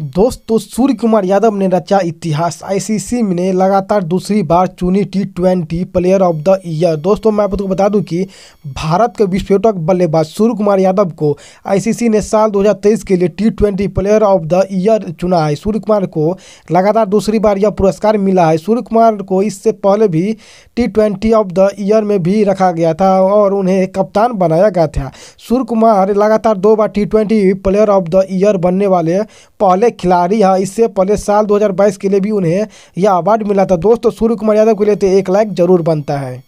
दोस्तों सूर्य कुमार यादव ने रचा इतिहास आईसीसी ने लगातार दूसरी बार चुनी T twenty player of the year दोस्तों मैं आपको बता दूं कि भारत के विस्फोटक बल्लेबाज सूर्य कुमार यादव को आईसीसी ने साल 2023 के लिए T twenty player of the year चुना है सूर्य कुमार को लगातार दूसरी बार यह पुरस्कार मिला है सूर्य कुमार को इससे पहले भी T twenty of the year में भी रखा गया था और उन्हें कप्तान बनाया गया था सूर्य कुमार लगातार दो बार T twenty player of the year बनने वाले पहले पहले खिलाड़ी हैं इससे पहले साल 2022 के लिए भी उन्हें यह अवार्ड मिला था दोस्तों सूर्य कुमार यादव के लिए तो एक लाइक जरूर बनता है